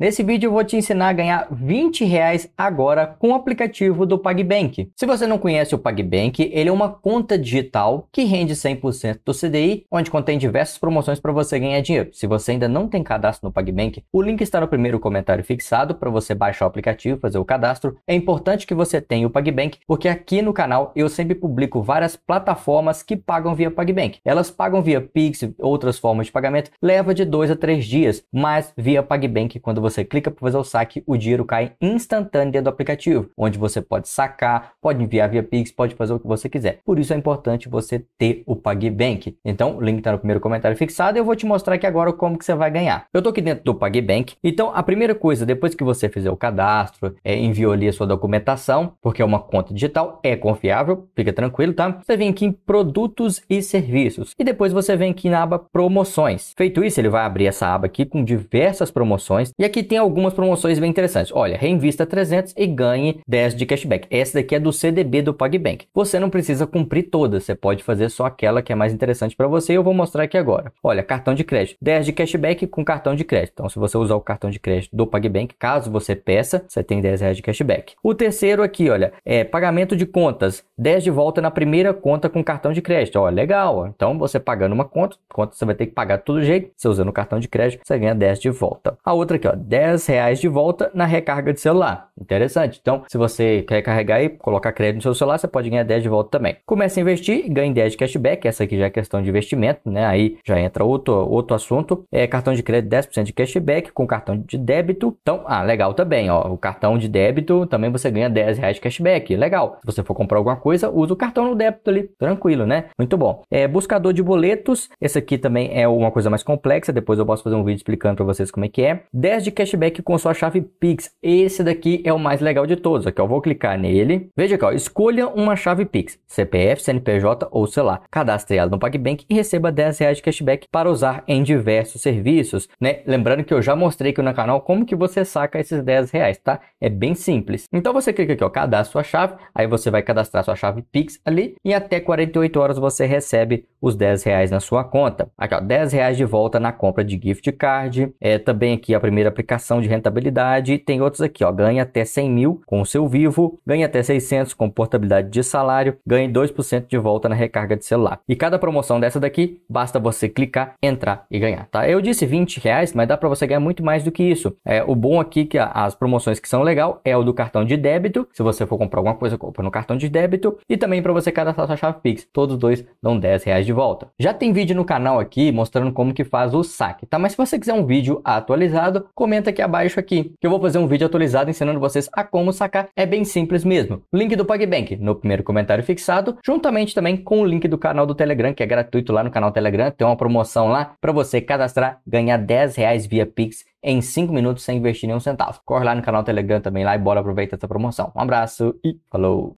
Nesse vídeo eu vou te ensinar a ganhar 20 reais agora com o aplicativo do PagBank. Se você não conhece o PagBank, ele é uma conta digital que rende 100% do CDI, onde contém diversas promoções para você ganhar dinheiro. Se você ainda não tem cadastro no PagBank, o link está no primeiro comentário fixado para você baixar o aplicativo, fazer o cadastro. É importante que você tenha o PagBank, porque aqui no canal eu sempre publico várias plataformas que pagam via PagBank. Elas pagam via Pix, outras formas de pagamento, leva de 2 a 3 dias, mas via PagBank quando você você clica para fazer o saque, o dinheiro cai instantâneo dentro do aplicativo, onde você pode sacar, pode enviar via Pix, pode fazer o que você quiser. Por isso é importante você ter o PagBank. Então, o link está no primeiro comentário fixado eu vou te mostrar aqui agora como que você vai ganhar. Eu estou aqui dentro do PagBank, então a primeira coisa, depois que você fizer o cadastro, é, enviou ali a sua documentação, porque é uma conta digital, é confiável, fica tranquilo, tá? Você vem aqui em produtos e serviços e depois você vem aqui na aba promoções. Feito isso, ele vai abrir essa aba aqui com diversas promoções e aqui aqui tem algumas promoções bem interessantes. Olha, reinvista 300 e ganhe 10 de cashback. Essa daqui é do CDB do PagBank. Você não precisa cumprir todas, você pode fazer só aquela que é mais interessante para você e eu vou mostrar aqui agora. Olha, cartão de crédito, 10 de cashback com cartão de crédito. Então, se você usar o cartão de crédito do PagBank, caso você peça, você tem 10 reais de cashback. O terceiro aqui, olha, é pagamento de contas, 10 de volta na primeira conta com cartão de crédito. Olha, legal. Então, você pagando uma conta, conta você vai ter que pagar todo jeito, você usando o cartão de crédito, você ganha 10 de volta. A outra aqui, ó, 10 reais de volta na recarga de celular. Interessante. Então, se você quer carregar e colocar crédito no seu celular, você pode ganhar 10 de volta também. Comece a investir e ganhe 10 de cashback. Essa aqui já é questão de investimento, né? Aí já entra outro, outro assunto. É cartão de crédito 10% de cashback com cartão de débito. Então, ah, legal também, ó. O cartão de débito também você ganha 10 reais de cashback. Legal. Se você for comprar alguma coisa, usa o cartão no débito ali. Tranquilo, né? Muito bom. É, buscador de boletos. Esse aqui também é uma coisa mais complexa. Depois eu posso fazer um vídeo explicando para vocês como é que é. 10 de cashback com sua chave Pix. Esse daqui é o mais legal de todos. Aqui eu vou clicar nele. Veja aqui, ó, escolha uma chave Pix, CPF, CNPJ ou sei lá. Cadastre ela no PagBank e receba 10 reais de cashback para usar em diversos serviços, né? Lembrando que eu já mostrei aqui no canal como que você saca esses 10 reais, tá? É bem simples. Então você clica aqui, ó, cadastra sua chave, aí você vai cadastrar sua chave Pix ali e até 48 horas você recebe os 10 reais na sua conta. Aqui, ó, 10 reais de volta na compra de gift card. É também aqui a primeira aplicação aplicação de rentabilidade. Tem outros aqui, ó, ganha até 100 mil com o seu vivo, ganha até 600 com portabilidade de salário, ganhe 2% de volta na recarga de celular. E cada promoção dessa daqui, basta você clicar, entrar e ganhar, tá? Eu disse 20 reais, mas dá para você ganhar muito mais do que isso. É, o bom aqui que as promoções que são legal é o do cartão de débito. Se você for comprar alguma coisa, compra no cartão de débito e também para você cadastrar sua chave Pix. Todos dois dão 10 reais de volta. Já tem vídeo no canal aqui mostrando como que faz o saque, tá? Mas se você quiser um vídeo atualizado, comenta aqui abaixo aqui, que eu vou fazer um vídeo atualizado ensinando vocês a como sacar, é bem simples mesmo. Link do PagBank no primeiro comentário fixado, juntamente também com o link do canal do Telegram, que é gratuito lá no canal Telegram, tem uma promoção lá para você cadastrar, ganhar 10 reais via Pix em 5 minutos sem investir nenhum centavo. Corre lá no canal Telegram também lá e bora aproveitar essa promoção. Um abraço e falou!